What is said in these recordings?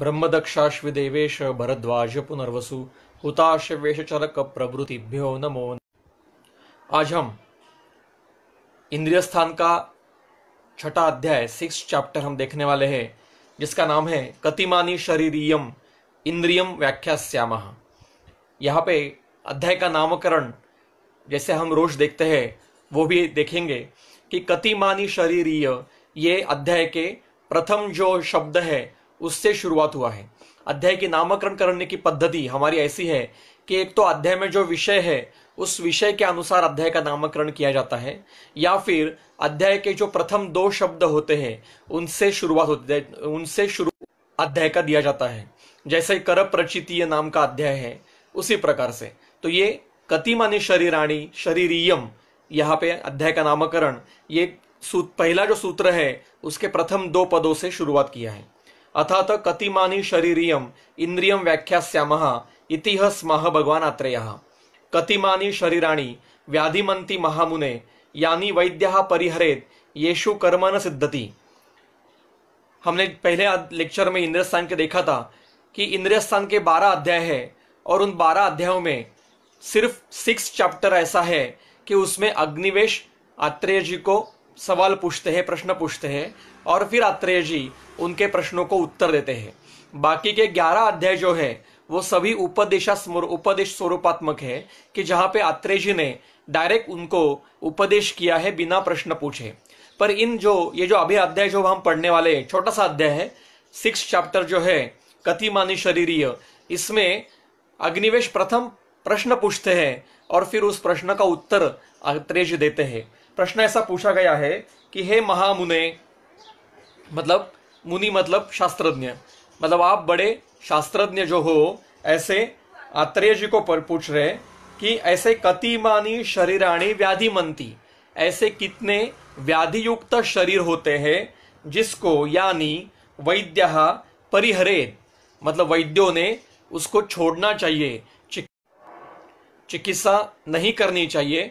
ब्रह्मदक्षाश्विदेवेश भरद्वाज पुनर्वसु हुताश वेशचरक प्रभृतिभ्यो नमो आज हम इंद्रिय स्थान का छठा अध्याय सिक्स चैप्टर हम देखने वाले हैं जिसका नाम है कतिमानी शरीरियम इंद्रियम व्याख्या श्याम यहाँ पे अध्याय का नामकरण जैसे हम रोज देखते हैं वो भी देखेंगे कि कतिमानी शरीरीय ये अध्याय के प्रथम जो शब्द है उससे शुरुआत हुआ है अध्याय के नामकरण करने की पद्धति हमारी ऐसी है कि एक तो अध्याय में जो विषय है उस विषय के अनुसार अध्याय का नामकरण किया जाता है या फिर अध्याय के जो प्रथम दो शब्द होते हैं उनसे शुरुआत होती है उनसे शुरू अध्याय का दिया जाता है जैसे कर प्रचितीय नाम का अध्याय है उसी प्रकार से तो ये कतिमानी शरीराणी शरीरियम यहाँ पे अध्याय का नामकरण ये पहला जो सूत्र है उसके प्रथम दो पदों से शुरुआत किया है अथात मानी शरीरियम इंद्रियम व्याख्या इति स्मः भगवान आत्रेयः कतिमानि शरीराणि व्याधिमंती महामुने यानी वैद्य परिहरेत येशु कर्म न सिद्धति हमने पहले लेक्चर में इंद्रस्थान स्थान के देखा था कि इंद्रिय स्थान के बारह अध्याय है और उन बारह अध्यायों में सिर्फ सिक्स चैप्टर ऐसा है कि उसमें अग्निवेश आत्रेय जी को सवाल पूछते हैं प्रश्न पूछते हैं और फिर आत्रेय जी उनके प्रश्नों को उत्तर देते हैं बाकी के ग्यारह अध्याय जो है वो सभी उपदेशा उपदेश स्वरूपात्मक है कि जहाँ पे आत्रेय जी ने डायरेक्ट उनको उपदेश किया है बिना प्रश्न पूछे पर इन जो ये जो अभी अध्याय जो हम पढ़ने वाले हैं छोटा सा अध्याय है सिक्स चैप्टर जो है कथिमानी शरीरीय इसमें अग्निवेश प्रथम प्रश्न पूछते हैं और फिर उस प्रश्न का उत्तर आत्रेय जी देते हैं प्रश्न ऐसा पूछा गया है कि हे महामुने मतलब मुनि मतलब शास्त्रज्ञ मतलब आप बड़े शास्त्रज्ञ जो हो ऐसे आत्रेय जी को पर पूछ रहे कि ऐसे मानी शरीराणी व्याधि मंती ऐसे कितने व्याधि युक्त शरीर होते हैं जिसको यानी वैद्य परिहरे मतलब वैद्यों ने उसको छोड़ना चाहिए चिकित्सा नहीं करनी चाहिए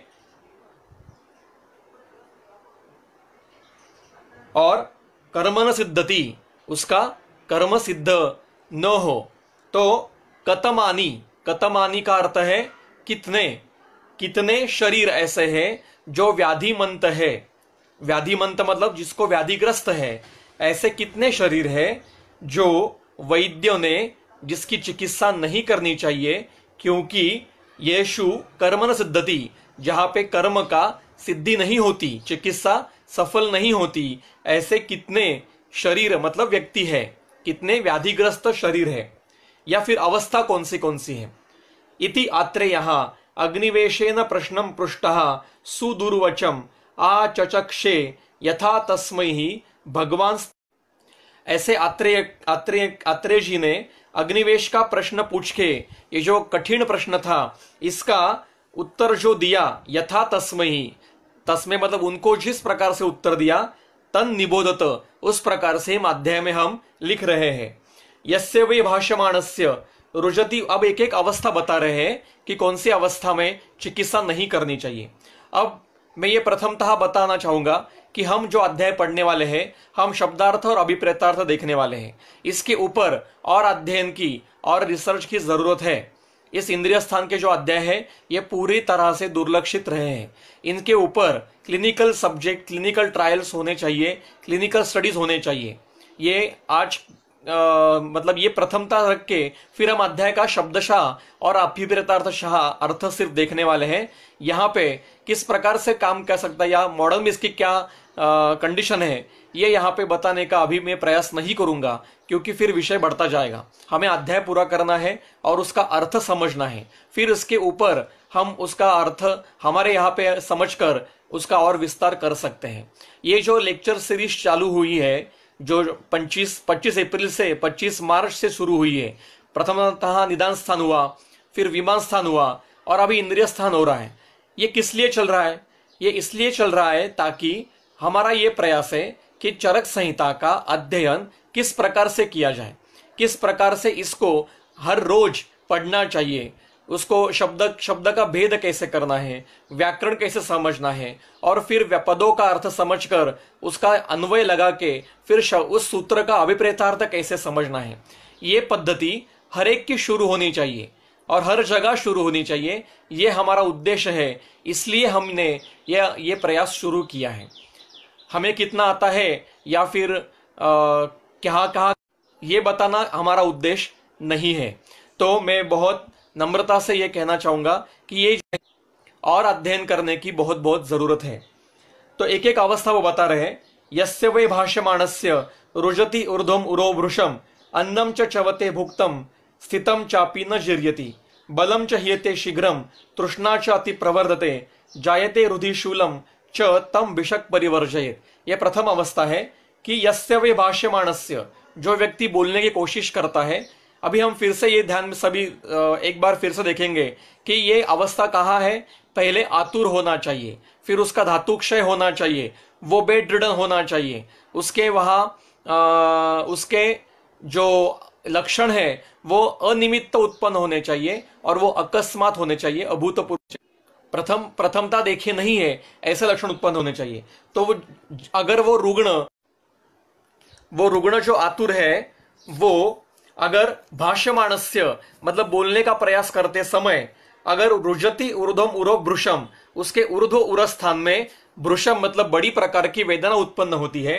और कर्मन सिद्धति उसका कर्म सिद्ध न हो तो कतमानी कतमानी का अर्थ है कितने कितने शरीर ऐसे हैं जो व्याधिमंत है व्याधिमंत मतलब जिसको व्याधिग्रस्त है ऐसे कितने शरीर है जो वैद्यों ने जिसकी चिकित्सा नहीं करनी चाहिए क्योंकि येशु कर्मन सिद्धति जहाँ पे कर्म का सिद्धि नहीं होती चिकित्सा सफल नहीं होती ऐसे कितने शरीर मतलब व्यक्ति है कितने व्याधिग्रस्त शरीर है या फिर अवस्था कौन सी कौन सी है इति आत्रे यहाँ अग्निवेशन प्रश्न पृष्ठ सुदुर्वचम आचचक्षे यथा तस्मय ही भगवान ऐसे आत्रेय आत्रेय आत्रेय जी ने अग्निवेश का प्रश्न पूछ के ये जो कठिन प्रश्न था इसका उत्तर जो दिया यथा ही तस्में मतलब उनको जिस प्रकार से उत्तर दिया तन निबोधत उस प्रकार से माध्यम में हम लिख रहे हैं यस्य वे से रुजति अब एक एक अवस्था बता रहे हैं कि कौन सी अवस्था में चिकित्सा नहीं करनी चाहिए अब मैं ये प्रथमतः बताना चाहूंगा कि हम जो अध्याय पढ़ने वाले हैं हम शब्दार्थ और अभिप्रेतार्थ देखने वाले हैं इसके ऊपर और अध्ययन की और रिसर्च की ज़रूरत है इस इंद्रिय स्थान के जो अध्याय है ये पूरी तरह से दुर्लक्षित रहे हैं इनके ऊपर क्लिनिकल सब्जेक्ट क्लिनिकल ट्रायल्स होने चाहिए क्लिनिकल स्टडीज होने चाहिए ये आज आ, मतलब ये प्रथमता रख के फिर हम अध्याय का शब्दशाह और अभ्युपरतार्थशाह अर्थ सिर्फ देखने वाले हैं यहाँ पे किस प्रकार से काम कर सकता है या मॉडल में इसकी क्या कंडीशन है ये यहाँ पे बताने का अभी मैं प्रयास नहीं करूँगा क्योंकि फिर विषय बढ़ता जाएगा हमें अध्याय पूरा करना है और उसका अर्थ समझना है फिर उसके ऊपर हम उसका अर्थ हमारे यहाँ पे समझकर उसका और विस्तार कर सकते हैं ये जो लेक्चर सीरीज चालू हुई है जो 25 25 अप्रैल से 25 मार्च से शुरू हुई है प्रथमतः निदान स्थान हुआ फिर विमान स्थान हुआ और अभी इंद्रिय स्थान हो रहा है ये किस लिए चल रहा है ये इसलिए चल रहा है ताकि हमारा ये प्रयास है कि चरक संहिता का अध्ययन किस प्रकार से किया जाए किस प्रकार से इसको हर रोज पढ़ना चाहिए उसको शब्द शब्द का भेद कैसे करना है व्याकरण कैसे समझना है और फिर व्यपदों का अर्थ समझकर उसका अन्वय लगा के फिर उस सूत्र का अभिप्रेतार्थ कैसे समझना है ये पद्धति हर एक की शुरू होनी चाहिए और हर जगह शुरू होनी चाहिए ये हमारा उद्देश्य है इसलिए हमने यह ये प्रयास शुरू किया है हमें कितना आता है या फिर कहाँ कहाँ कहा ये बताना हमारा उद्देश्य नहीं है तो मैं बहुत नम्रता से ये कहना चाहूंगा कि ये और अध्ययन करने की बहुत बहुत ज़रूरत है तो एक एक अवस्था वो बता रहे यस्य भाष्यमाण भाष्यमाणस्य रुजति ऊर्धम उरो वृषम अन्नम च चवते भुक्तम स्थितम चापी न जीर्यति बलम च हियते शीघ्रम तृष्णा च अति प्रवर्धते जायते रुधिशूलम शूलम च तम विषक परिवर्जयत यह प्रथम अवस्था है कि यस्य वे भाष्यमाणस्य जो व्यक्ति बोलने की कोशिश करता है अभी हम फिर से ये ध्यान में सभी एक बार फिर से देखेंगे कि ये अवस्था कहाँ है पहले आतुर होना चाहिए फिर उसका धातु क्षय होना चाहिए वो बेड रिडन होना चाहिए उसके वहाँ उसके जो लक्षण है वो अनिमित्त उत्पन्न होने चाहिए और वो अकस्मात होने चाहिए अभूतपूर्व प्रथम प्रथमता देखे नहीं है ऐसे लक्षण उत्पन्न होने चाहिए तो वो अगर वो रुग्ण वो रुग्ण जो आतुर है वो अगर भाष्यमाणस्य मतलब बोलने का प्रयास करते समय अगर रुजति उर्धम उरो ब्रुषम उसके उर्धो उर स्थान में ब्रुषम मतलब बड़ी प्रकार की वेदना उत्पन्न होती है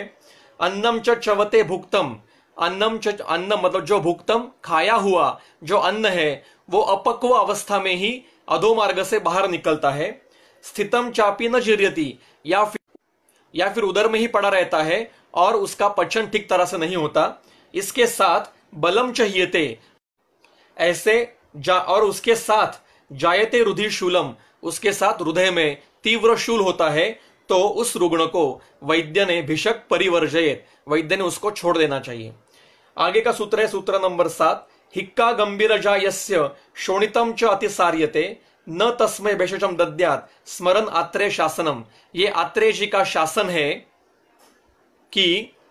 अन्नम चवते भुक्तम अन्नम च अन्न मतलब जो भुक्तम खाया हुआ जो अन्न है वो अपक्व अवस्था में ही अधो मार्ग से बाहर निकलता है स्थितम चापी न जीर्यति या फिर या फिर उदर में ही पड़ा रहता है और उसका पचन ठीक तरह से नहीं होता इसके साथ बलम चाहिए थे ऐसे जा और उसके साथ जायते रुधि शूलम उसके साथ हृदय में तीव्र शूल होता है तो उस रुग्ण को वैद्य ने भिषक परिवर्जयत वैद्य ने उसको छोड़ देना चाहिए आगे का सूत्र है सूत्र नंबर सात हिक्का गंभीर जायस्य शोणितम च अतिसार्यते न तस्मय भेषजम दद्यात स्मरण आत्रेय शासनम ये आत्रेय जी का शासन है कि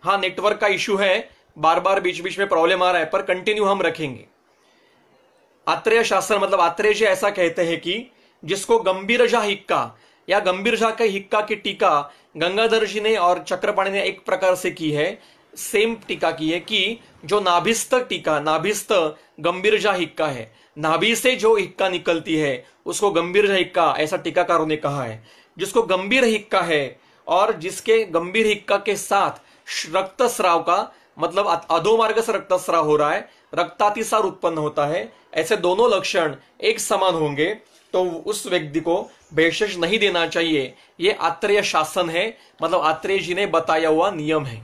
हाँ नेटवर्क का इश्यू है बार बार बीच बीच में प्रॉब्लम आ रहा है पर कंटिन्यू हम रखेंगे आत्रेय शास्त्र मतलब आत्रेय जी ऐसा कहते हैं कि जिसको गंभीर झा हिक्का या गंभीर झा के हिक्का की टीका गंगाधर जी ने और चक्रपाणी ने एक प्रकार से की है सेम टीका की है कि जो नाभिस्त टीका नाभिस्त गंभीर झा हिक्का है नाभि से जो हिक्का निकलती है उसको गंभीर झा हिक्का ऐसा टीकाकारों ने कहा है जिसको गंभीर हिक्का है और जिसके गंभीर हिक्का के साथ रक्त स्राव का मतलब अधोमार्ग से रक्तस्राव हो रहा है रक्तातिसार उत्पन्न होता है ऐसे दोनों लक्षण एक समान होंगे तो उस व्यक्ति को भेषज नहीं देना चाहिए ये आत्रेय शासन है मतलब आत्रेय जी ने बताया हुआ नियम है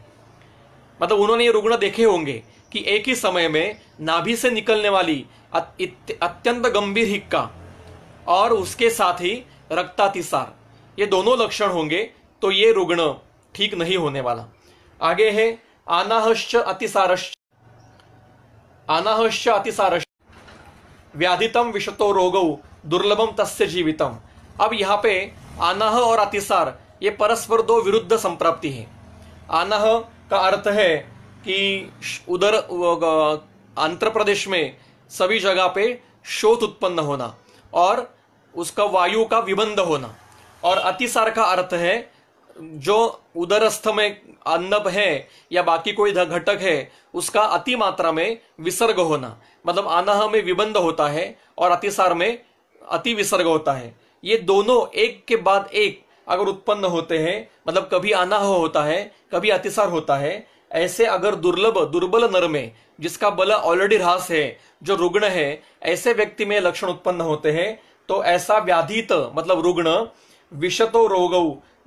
मतलब उन्होंने ये रुग्ण देखे होंगे कि एक ही समय में नाभि से निकलने वाली अत्यंत गंभीर हिक्का और उसके साथ ही रक्तातिसार ये दोनों लक्षण होंगे तो ये रुग्ण ठीक नहीं होने वाला आगे है अनाहश्च अतिसारश्च अनाहश्च अतिसारश्च व्याधितम विषतो रोगौ दुर्लभम तस्य जीवितम अब यहाँ पे आनाह और अतिसार ये परस्पर दो विरुद्ध संप्राप्ति है आनाह का अर्थ है कि उधर आंध्र प्रदेश में सभी जगह पे शोध उत्पन्न होना और उसका वायु का विबंध होना और अतिसार का अर्थ है जो उदरस्थ में अन्नब है या बाकी कोई घटक है उसका अति मात्रा में विसर्ग होना मतलब आनाह में विबंध होता है और अतिसार में अति विसर्ग होता है ये दोनों एक के बाद एक अगर उत्पन्न होते हैं मतलब कभी अनाह होता है कभी अतिसार होता है ऐसे अगर दुर्लभ दुर्बल नर में जिसका बल ऑलरेडी ह्रास है जो रुग्ण है ऐसे व्यक्ति में लक्षण उत्पन्न होते हैं तो ऐसा व्याधित मतलब रुग्ण विषतो रोग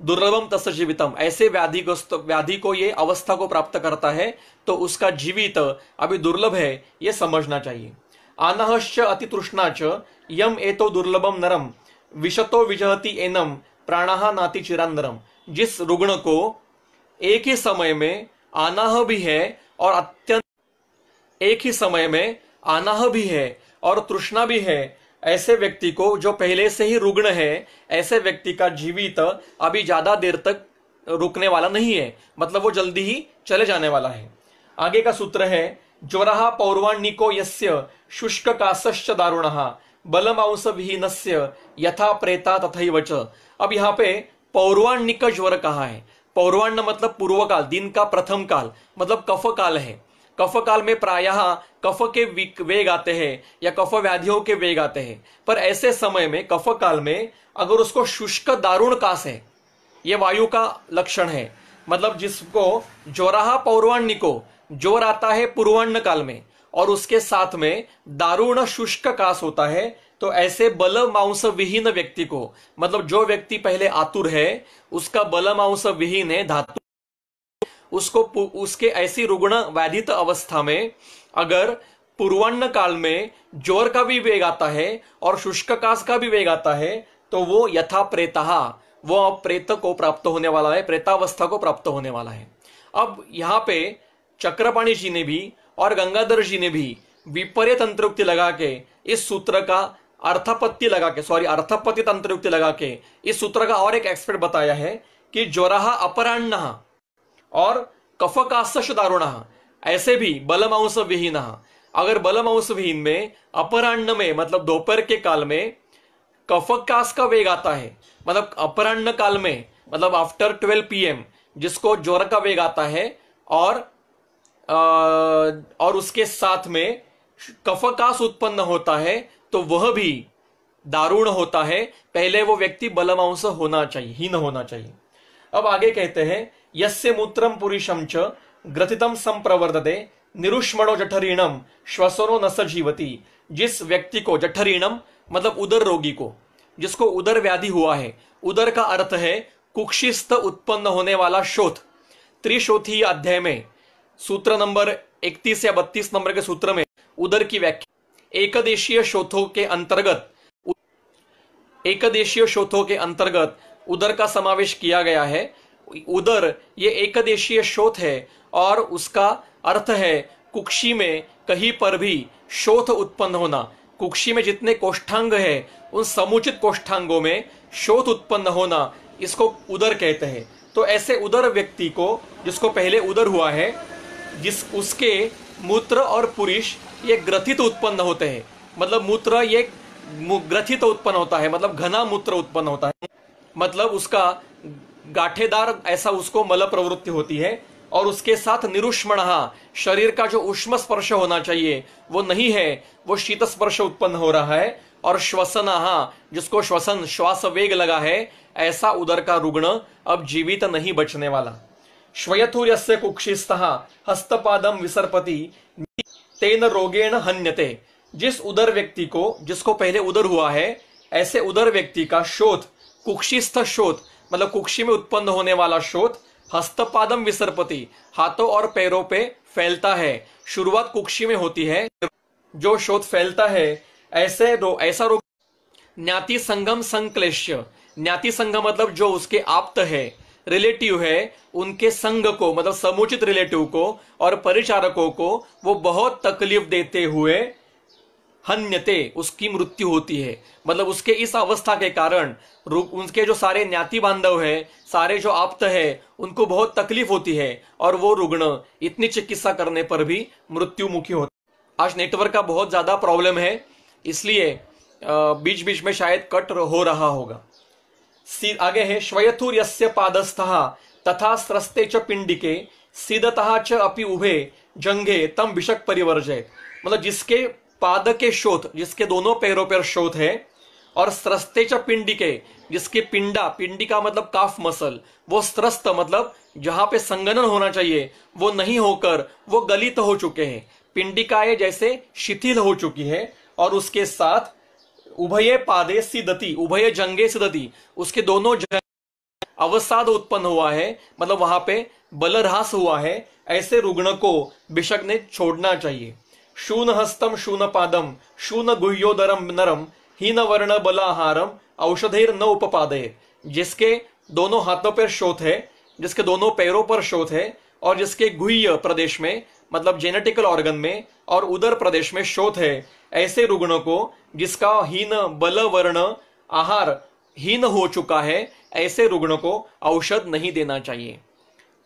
दुर्लभम तस् जीवितम ऐसे व्याधि को व्याधि को ये अवस्था को प्राप्त करता है तो उसका जीवित अभी दुर्लभ है ये समझना चाहिए आनहश्च अतितृष्णाच यम एतो दुर्लभम नरम विषतो विजहति एनम प्राणाह नाति नरम जिस रुग्ण को एक ही समय में आनाह भी है और अत्यंत एक ही समय में आनाह भी है और तृष्णा भी है ऐसे व्यक्ति को जो पहले से ही रुग्ण है ऐसे व्यक्ति का जीवित अभी ज्यादा देर तक रुकने वाला नहीं है मतलब वो जल्दी ही चले जाने वाला है आगे का सूत्र है ज्वरा पौर्वाणिको यस्य शुष्क काश्च दारुण बलमांस विहीनस्य यथा प्रेता तथा वच अब यहाँ पे पौर्वाणिक ज्वर कहा है पौर्वाण मतलब पूर्व काल दिन का प्रथम काल मतलब कफ काल है कफ काल में प्रायः कफ के वेग आते हैं या कफ व्याधियों के वेग आते हैं पर ऐसे समय में कफ काल में अगर उसको शुष्क दारुण कास है यह वायु का लक्षण है मतलब जिसको जोराहा पौर्वाण्य को जोर आता है पूर्वाण्य काल में और उसके साथ में दारुण शुष्क कास होता है तो ऐसे बल मांस विहीन व्यक्ति को मतलब जो व्यक्ति पहले आतुर है उसका बल मांस विहीन है धातु उसको उसके ऐसी रुग्ण व्याधित अवस्था में अगर पूर्वान्न काल में जोर का भी वेग आता है और शुष्क काश का भी वेग आता है तो वो यथा प्रेता वो अब प्रेत को प्राप्त होने वाला है प्रेतावस्था को प्राप्त होने वाला है अब यहाँ पे चक्रपाणी जी ने भी और गंगाधर जी ने भी विपर्य तंत्रोक्ति लगा के इस सूत्र का अर्थापत्ति लगा के सॉरी अर्थापत्ति तंत्रुक्ति लगा के इस सूत्र का और एक एक्सपर्ट बताया है कि जोराहा अपराह और कफ का सश दारुण ऐसे भी बलमांस विहीन अगर बलमांस विहीन में अपराह्न में मतलब दोपहर के काल में कफ कास का वेग आता है मतलब अपराह्न काल में मतलब आफ्टर ट्वेल्व पीएम जिसको ज्वर का वेग आता है और आ, और उसके साथ में कफकास उत्पन्न होता है तो वह भी दारुण होता है पहले वो व्यक्ति बलमांस होना चाहिए हीन होना चाहिए अब आगे कहते हैं यस्य मूत्रम पुरुषम च ग्रथितम संप्रवर्धते निरुष्मणो जठरीणम श्वसनो न सजीवती जिस व्यक्ति को जठरीणम मतलब उदर रोगी को जिसको उदर व्याधि हुआ है उदर का अर्थ है कुक्षिस्त उत्पन्न होने वाला शोथ त्रिशोथी अध्याय में सूत्र नंबर 31 या 32 नंबर के सूत्र में उदर की व्याख्या एकदेशीय शोथों के अंतर्गत एकदेशीय शोथों के अंतर्गत उदर का समावेश किया गया है उदर ये एकदेशीय शोथ है और उसका अर्थ है कुक्षी में कहीं पर भी शोथ उत्पन्न होना कुक्षी में जितने कोष्ठांग है उन समुचित कोष्ठांगों में शोथ उत्पन्न होना इसको उदर कहते हैं तो ऐसे उदर व्यक्ति को जिसको पहले उदर हुआ है जिस उसके मूत्र और पुरुष ये ग्रथित उत्पन्न होते हैं मतलब मूत्र ये ग्रथित उत्पन्न होता है मतलब घना मूत्र उत्पन्न होता है मतलब उसका गाठेदार ऐसा उसको मल प्रवृत्ति होती है और उसके साथ निरुष्मण शरीर का जो उष्म स्पर्श होना चाहिए वो नहीं है वो शीत स्पर्श उत्पन्न हो रहा है और श्वसन जिसको श्वसन श्वास वेग लगा है ऐसा उदर का रुग्ण अब जीवित नहीं बचने वाला श्वयथुर कुक्षिस्त हस्तपादम विसर्पति तेन रोगेण हन्यते जिस उदर व्यक्ति को जिसको पहले उदर हुआ है ऐसे उदर व्यक्ति का शोध कुक्षिस्थ शोध मतलब कुक्षी में उत्पन्न होने वाला शोध हस्तपादम विसर्पति हाथों और पैरों पे फैलता है शुरुआत कुक्षी में होती है जो शोध फैलता है ऐसे रो, ऐसा रोग ज्ञाति संगम संकलेश ज्ञाति संगम मतलब जो उसके आप्त है रिलेटिव है उनके संघ को मतलब समुचित रिलेटिव को और परिचारकों को वो बहुत तकलीफ देते हुए हन्यते उसकी मृत्यु होती है मतलब उसके इस अवस्था के कारण उनके जो सारे ज्ञाति बांधव है सारे जो आप्त है उनको बहुत तकलीफ होती है और वो रुग्ण इतनी चिकित्सा करने पर भी मुखी होता आज नेटवर्क का बहुत ज़्यादा प्रॉब्लम है इसलिए बीच बीच में शायद कट हो रहा होगा आगे है श्वयथुर पादस्थ तथा स्रस्ते च पिंडिके सीधतः च अपि उभे जंगे तम विषक परिवर्जय मतलब जिसके पाद के शोध जिसके दोनों पैरों पर शोध है और स्रस्ते पिंडी पिंडिके जिसके पिंडा पिंडी का मतलब काफ मसल वो स्रस्त मतलब जहां पे संगनन होना चाहिए वो नहीं होकर वो गलित हो चुके हैं पिंडिकाए जैसे शिथिल हो चुकी है और उसके साथ उभय पादे सिदती उभय जंगे सिदती उसके दोनों जंग अवसाद उत्पन्न हुआ है मतलब वहां पे बलरहास हुआ है ऐसे रुग्ण को बिशक ने छोड़ना चाहिए शून शून हस्तम पादम शून गुह्योदरम नरम हीन वर्ण बलाहारम औषधेर न उपपादे जिसके दोनों हाथों पर शोथ है जिसके दोनों पैरों पर शोथ है और जिसके गुह्य प्रदेश में मतलब जेनेटिकल ऑर्गन में और उदर प्रदेश में शोथ है ऐसे रुग्ण को जिसका हीन बल वर्ण आहार हीन हो चुका है ऐसे रुग्ण को औषध नहीं देना चाहिए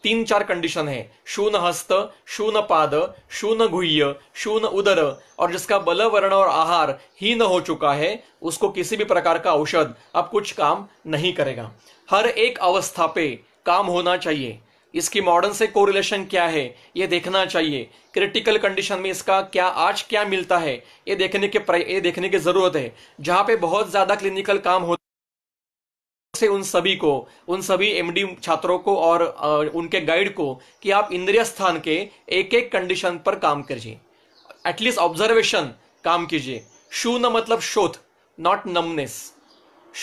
तीन चार कंडीशन है शून हस्त शून पाद शून घुह्य शून उदर और जिसका बल वर्ण और आहार ही न हो चुका है उसको किसी भी प्रकार का औषध अब कुछ काम नहीं करेगा हर एक अवस्था पे काम होना चाहिए इसकी मॉडर्न से कोरिलेशन क्या है ये देखना चाहिए क्रिटिकल कंडीशन में इसका क्या आज क्या मिलता है ये देखने के ये देखने की जरूरत है जहाँ पे बहुत ज्यादा क्लिनिकल काम होता से उन सभी को उन सभी एमडी छात्रों को और उनके गाइड को कि आप इंद्रिय स्थान के एक एक कंडीशन पर काम कीजिए एटलीस्ट ऑब्जर्वेशन काम कीजिए शून मतलब शोथ नॉट नमनेस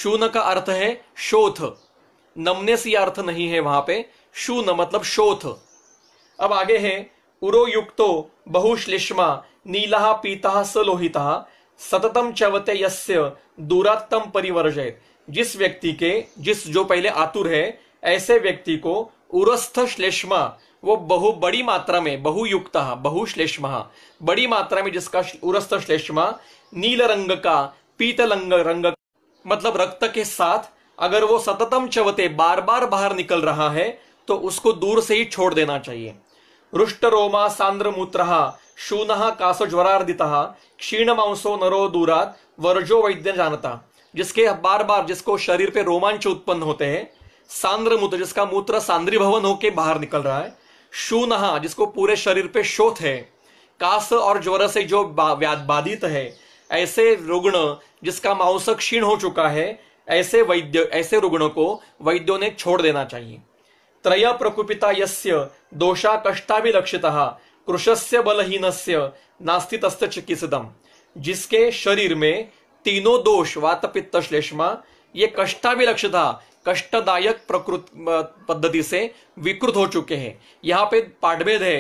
शून का अर्थ है शोथ नमनेस ये अर्थ नहीं है वहां पे शून मतलब शोथ अब आगे है उरो युक्तो बहुश्लेष्मा नीला पीता सलोहिता सततम चवते यस्य दूरात्तम परिवर्जित जिस व्यक्ति के जिस जो पहले आतुर है ऐसे व्यक्ति को उरस्थ श्लेष्मा वो बहु बड़ी मात्रा में बहुयुक्त बहुश्लेष्मा बड़ी मात्रा में जिसका उरस्थ श्लेष्मा नील रंग का पीतलंग रंग मतलब रक्त के साथ अगर वो सततम चवते बार बार बाहर निकल रहा है तो उसको दूर से ही छोड़ देना चाहिए रुष्ट रोमा सांद्र मूत्र शून कास ज्वरार्दिता क्षीण मांसो नरो दूरात वर्जो वैद्य जानता जिसके बार बार जिसको शरीर पे रोमांच उत्पन्न होते हैं सांद्र मूत्र जिसका मूत्र सांद्री भवन होके बाहर निकल रहा है शूनहा जिसको पूरे शरीर पे शोथ है कास और ज्वर से जो बाधित है ऐसे रुग्ण जिसका मांस क्षीण हो चुका है ऐसे वैद्य ऐसे रुग्णों को वैद्यों ने छोड़ देना चाहिए त्रय प्रकुपिता यस्य दोषा कष्टा भी लक्षित कृशस्य बलहीनस्य नास्ति तस्त चिकित्सितम जिसके शरीर में तीनों दोष वात पित्त श्लेष्मा ये लक्ष्य था कष्टदायक प्रकृत पद्धति से विकृत हो चुके हैं यहाँ पे पाठभेद है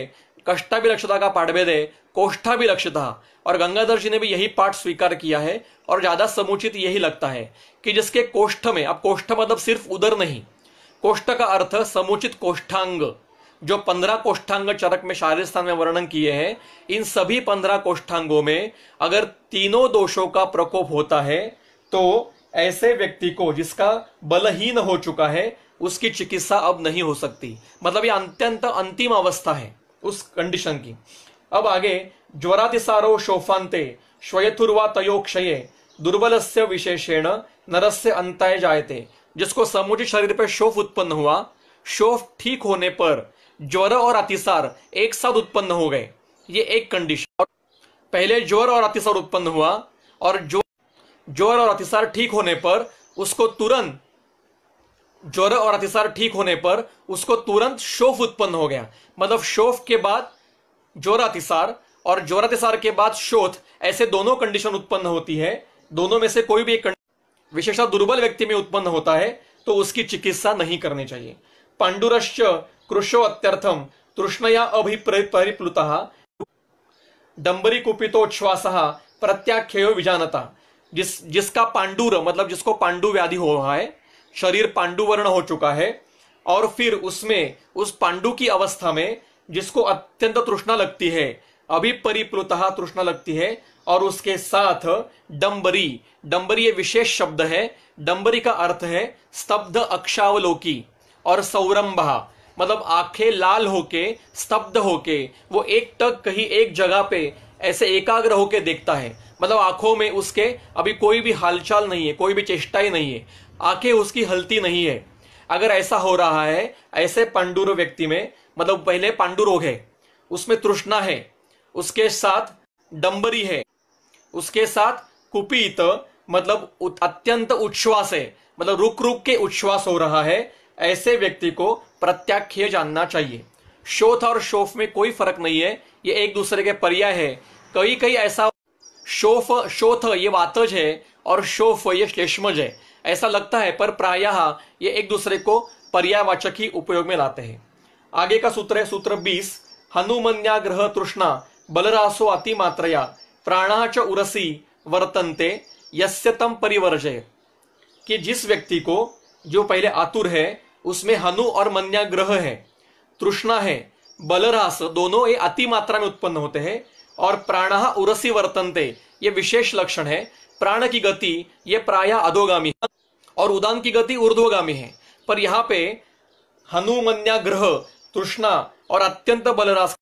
कष्टाभिलक्षता का पाठभेद है कोष्ठाभिलक्षता और गंगाधर जी ने भी यही पाठ स्वीकार किया है और ज्यादा समुचित यही लगता है कि जिसके कोष्ठ में अब कोष्ठ मतलब सिर्फ उदर नहीं कोष्ठ का अर्थ समुचित कोष्ठांग जो पंद्रह कोष्ठांग चरक में शारीर स्थान में वर्णन किए हैं इन सभी पंद्रह कोष्ठांगों में अगर तीनों दोषों का प्रकोप होता है तो ऐसे व्यक्ति को जिसका बलहीन हो चुका है उसकी चिकित्सा अब नहीं हो सकती मतलब ये अत्यंत अंतिम अवस्था है उस कंडीशन की अब आगे ज्वरातिसारो शोफांते श्वयथुर्वा तयोक्षय दुर्बल से विशेषेण नरस्य अंताय जायते जिसको समुचित शरीर पर शोफ उत्पन्न हुआ शोफ ठीक होने पर ज्वर और अतिसार एक साथ उत्पन्न हो गए ये एक कंडीशन पहले ज्वर और अतिसार उत्पन्न हुआ और ज्वर और अतिसार ठीक होने पर उसको तुरंत ज्वर और अतिसार ठीक होने पर उसको तुरंत शोफ उत्पन्न हो गया मतलब शोफ के बाद ज्वर अतिसार और ज्वर अतिसार के बाद शोथ ऐसे दोनों कंडीशन उत्पन्न होती है दोनों में से कोई भी एक विशेषता दुर्बल व्यक्ति में उत्पन्न होता है तो उसकी चिकित्सा नहीं करनी चाहिए पांडुरश्च कृषो अत्यर्थम तृष्णया अभिपरिप्लुतः डंबरीकुपितोच्छ्वासः प्रत्याख्ययो विजानता जिस जिसका पांडुर मतलब जिसको पांडु व्याधि हो रहा है शरीर पांडुवर्ण हो चुका है और फिर उसमें उस पांडु की अवस्था में जिसको अत्यंत तृष्णा लगती है अभी अभिपरिप्लुतः तृष्णा लगती है और उसके साथ डंबरी डंबरी ये विशेष शब्द है डंबरी का अर्थ है स्तब्ध अक्षावलोकी और सौरंभा मतलब आंखें लाल होके स्तब्ध होके वो एक टक कहीं एक जगह पे ऐसे एकाग्र होके देखता है मतलब आंखों में उसके अभी कोई भी हालचाल नहीं है कोई भी ही नहीं है आंखें उसकी हलती नहीं है अगर ऐसा हो रहा है ऐसे पांडुर व्यक्ति में मतलब पहले पांडु रोग है उसमें तृष्णा है उसके साथ डंबरी है उसके साथ कुपीत मतलब अत्यंत उच्छ्वास है मतलब रुक रुक के उच्छ्वास हो रहा है ऐसे व्यक्ति को प्रत्याख्य जानना चाहिए शोथ और शोफ में कोई फर्क नहीं है ये एक दूसरे के पर्याय है कई कई ऐसा शोफ शोथ ये वातज है और शोफ ये श्लेष्मज है ऐसा लगता है पर प्रायः ये एक दूसरे को पर्यावाचक ही उपयोग में लाते हैं आगे का सूत्र है सूत्र बीस हनुमन्या ग्रह तृष्णा बलरासो अतिमात्रया प्राणा च उरसी वर्तनते यम परिवर्जय कि जिस व्यक्ति को जो पहले आतुर है उसमें हनु और मन्या ग्रह है तृष्णा है बलरास दोनों ये अति मात्रा में उत्पन्न होते हैं और प्राण उरसी वर्तनते ये विशेष लक्षण है प्राण की गति ये प्राय अधोगामी और उदान की गति ऊर्ध्वगामी है पर यहाँ पे हनुमन्या ग्रह तृष्णा और अत्यंत बलरास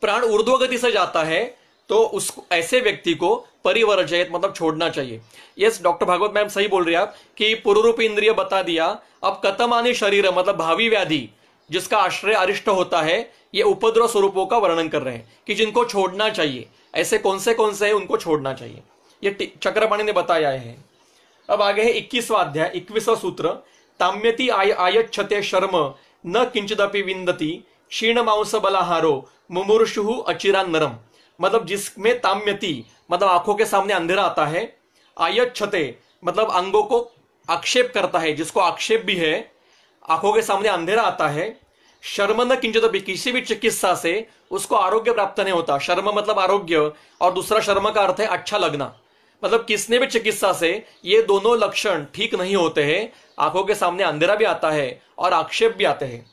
प्राण ऊर्ध्व गति से जाता है तो उस ऐसे व्यक्ति को परिवर्जयत मतलब छोड़ना चाहिए यस डॉक्टर भागवत मैम सही बोल रही आप कि पूर्व रूप इंद्रिय बता दिया अब कतमानी शरीर मतलब भावी व्याधि जिसका आश्रय अरिष्ट होता है ये उपद्रव स्वरूपों का वर्णन कर रहे हैं कि जिनको छोड़ना चाहिए ऐसे कौन से कौन से है उनको छोड़ना चाहिए ये चक्रपाणी ने बताया है अब आगे है इक्कीसवा अध्याय इक्कीसवा सूत्र ताम्यति आय आयच्छते शर्म न किंचदपि विंदती क्षीण मांस बलाहारो मुमुर्षु अचिरा नरम मतलब जिसमें ताम्यति मतलब आंखों के सामने अंधेरा आता है आयत छते मतलब अंगों को आक्षेप करता है जिसको आक्षेप भी है आंखों के सामने अंधेरा आता है शर्म न किंचित भी किसी भी चिकित्सा से उसको आरोग्य प्राप्त नहीं होता शर्म मतलब आरोग्य और दूसरा शर्म का अर्थ है अच्छा लगना मतलब किसने भी चिकित्सा से ये दोनों लक्षण ठीक नहीं होते हैं आंखों के सामने अंधेरा भी आता है और आक्षेप भी आते हैं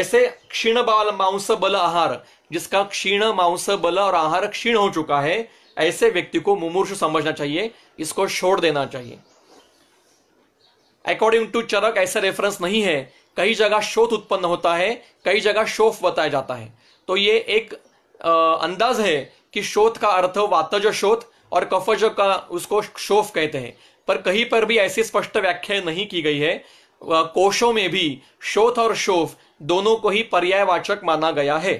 ऐसे क्षीण बाल मांस बल आहार जिसका क्षीण मांस बल और आहार क्षीण हो चुका है ऐसे व्यक्ति को मुमूर्ष समझना चाहिए इसको छोड़ देना चाहिए अकॉर्डिंग टू चरक ऐसा रेफरेंस नहीं है कई जगह शोध उत्पन्न होता है कई जगह शोफ बताया जाता है तो ये एक आ, अंदाज है कि शोध का अर्थ वातज शोध और कफज का उसको शोफ कहते हैं पर कहीं पर भी ऐसी स्पष्ट व्याख्या नहीं की गई है कोशों में भी शोथ और शोफ दोनों को ही पर्यायवाचक माना गया है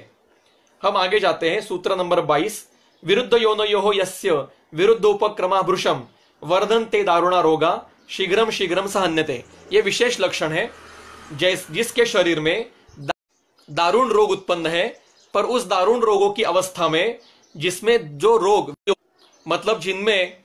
हम आगे जाते हैं सूत्र नंबर बाईस विरुद्ध योनयो यस्य विरुद्ध उपक्रमा भृशम वर्धन ते दारुणा रोगा शीघ्रम शीघ्रम सहन्यते ये विशेष लक्षण है जैस जिसके शरीर में दारुण रोग उत्पन्न है पर उस दारुण रोगों की अवस्था में जिसमें जो रोग मतलब जिनमें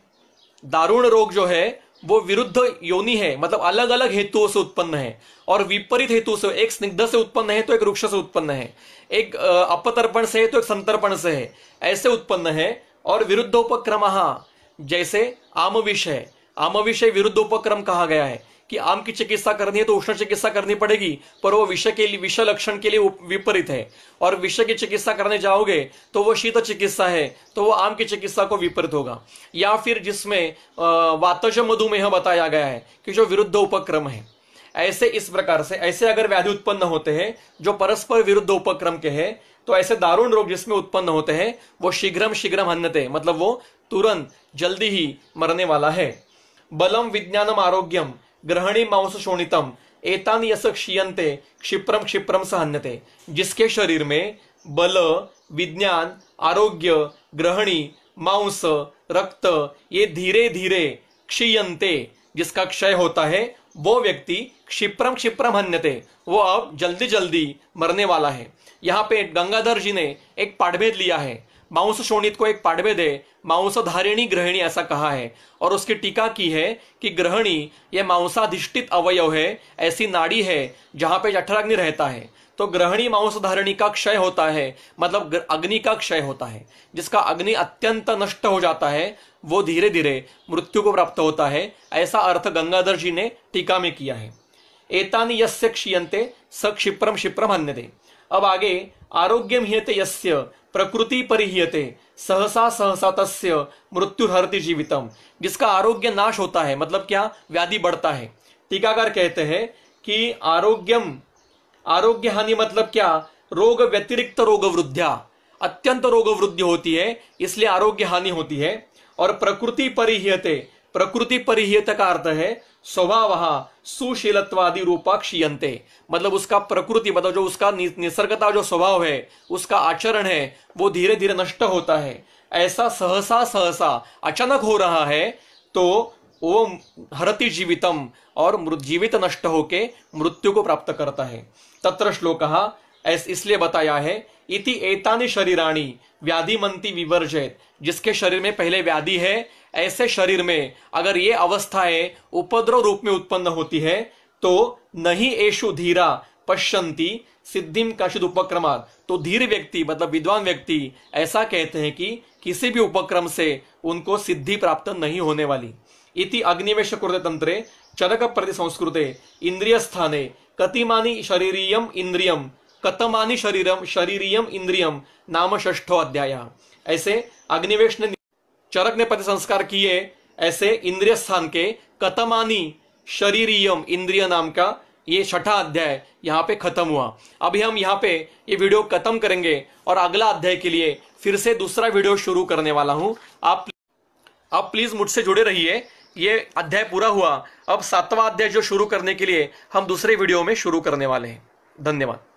दारुण रोग जो है वो विरुद्ध योनि है मतलब अलग अलग हेतुओं से उत्पन्न है और विपरीत हेतु से एक स्निग्ध से उत्पन्न है तो एक वृक्ष से उत्पन्न है एक अपतर्पण से है तो एक संतर्पण से है ऐसे उत्पन्न है और विरुद्ध उपक्रम जैसे आम विषय आम विषय विरुद्ध उपक्रम कहा गया है कि आम की चिकित्सा करनी है तो उष्ण चिकित्सा करनी पड़ेगी पर वो विषय के लिए विषय लक्षण के लिए विपरीत है और विषय की चिकित्सा करने जाओगे तो वो शीत चिकित्सा है तो वो आम की चिकित्सा को विपरीत होगा या फिर जिसमें वातज मधुमेह बताया गया है कि जो विरुद्ध उपक्रम है ऐसे इस प्रकार से ऐसे अगर व्याधि उत्पन्न होते हैं जो परस्पर विरुद्ध उपक्रम के हैं तो ऐसे दारुण रोग जिसमें उत्पन्न होते हैं वो शीघ्रम शीघ्रम हन्नते मतलब वो तुरंत जल्दी ही मरने वाला है बलम विज्ञानम आरोग्यम ग्रहणी मांस शोणितम एतान यस क्षीयते क्षिप्रम क्षिप्रम सहन्यते जिसके शरीर में बल विज्ञान आरोग्य ग्रहणी मांस रक्त ये धीरे धीरे क्षीयते जिसका क्षय होता है वो व्यक्ति क्षिप्रम क्षिप्रम हन्यते वो अब जल्दी जल्दी मरने वाला है यहाँ पे गंगाधर जी ने एक पाठभेद लिया है मांस शोणित को एक पाठभेद है मांसधारिणी ग्रहिणी ऐसा कहा है और उसकी टीका की है कि ग्रहणी यह मांसाधिष्ठित अवयव है ऐसी नाड़ी है जहाँ पे जठराग्नि रहता है तो ग्रहणी धारणी का क्षय होता है मतलब अग्नि का क्षय होता है जिसका अग्नि अत्यंत नष्ट हो जाता है वो धीरे धीरे मृत्यु को प्राप्त होता है ऐसा अर्थ गंगाधर जी ने टीका में किया है एतानि यस्य क्षीयते स क्षिप्रम क्षिप्रम हन्यते अब आगे आरोग्यम हियते यस्य प्रकृति परिहियते सहसा सहसा तस्य हरती जीवितम जिसका आरोग्य नाश होता है मतलब क्या व्याधि बढ़ता है टीकाकार कहते हैं कि आरोग्यम आरोग्य हानि मतलब क्या रोग व्यतिरिक्त रोग वृद्धिया अत्यंत रोग वृद्धि होती है इसलिए आरोग्य हानि होती है और प्रकृति परिहते प्रकृति परिहत का अर्थ है स्वभाव सुशीलत्वादि रूपा क्षीयते मतलब उसका प्रकृति मतलब जो उसका निसर्गता जो स्वभाव है उसका आचरण है वो धीरे धीरे नष्ट होता है ऐसा सहसा सहसा अचानक हो रहा है तो वो हरति जीवितम और जीवित नष्ट होके मृत्यु को प्राप्त करता है तत्र श्लोक इसलिए बताया है इति एतानि शरीराणी व्याधिमंती विवर्जित जिसके शरीर में पहले व्याधि है ऐसे शरीर में अगर ये अवस्था है उपद्रव रूप में उत्पन्न होती है तो नहीं एशु धीरा पश्यंती सिद्धिम काशिद उपक्रमात तो धीर व्यक्ति मतलब विद्वान व्यक्ति ऐसा कहते हैं कि किसी भी उपक्रम से उनको सिद्धि प्राप्त नहीं होने वाली इति अग्निवेश कृत तंत्रे चरक प्रति संस्कृते इंद्रिय स्थाने कतिमानी शरीरियम इंद्रियम कतमानी शरीरम शरीरियम इंद्रियम नाम षष्ठो अध्याय ऐसे अग्निवेश ने चरक ने पति संस्कार किए ऐसे इंद्रिय स्थान के कतमानी शरीरियम इंद्रिय नाम का ये छठा अध्याय यहाँ पे खत्म हुआ अभी हम यहाँ पे ये वीडियो खत्म करेंगे और अगला अध्याय के लिए फिर से दूसरा वीडियो शुरू करने वाला हूं आप आप प्लीज मुझसे जुड़े रहिए ये अध्याय पूरा हुआ अब सातवां अध्याय जो शुरू करने के लिए हम दूसरे वीडियो में शुरू करने वाले हैं धन्यवाद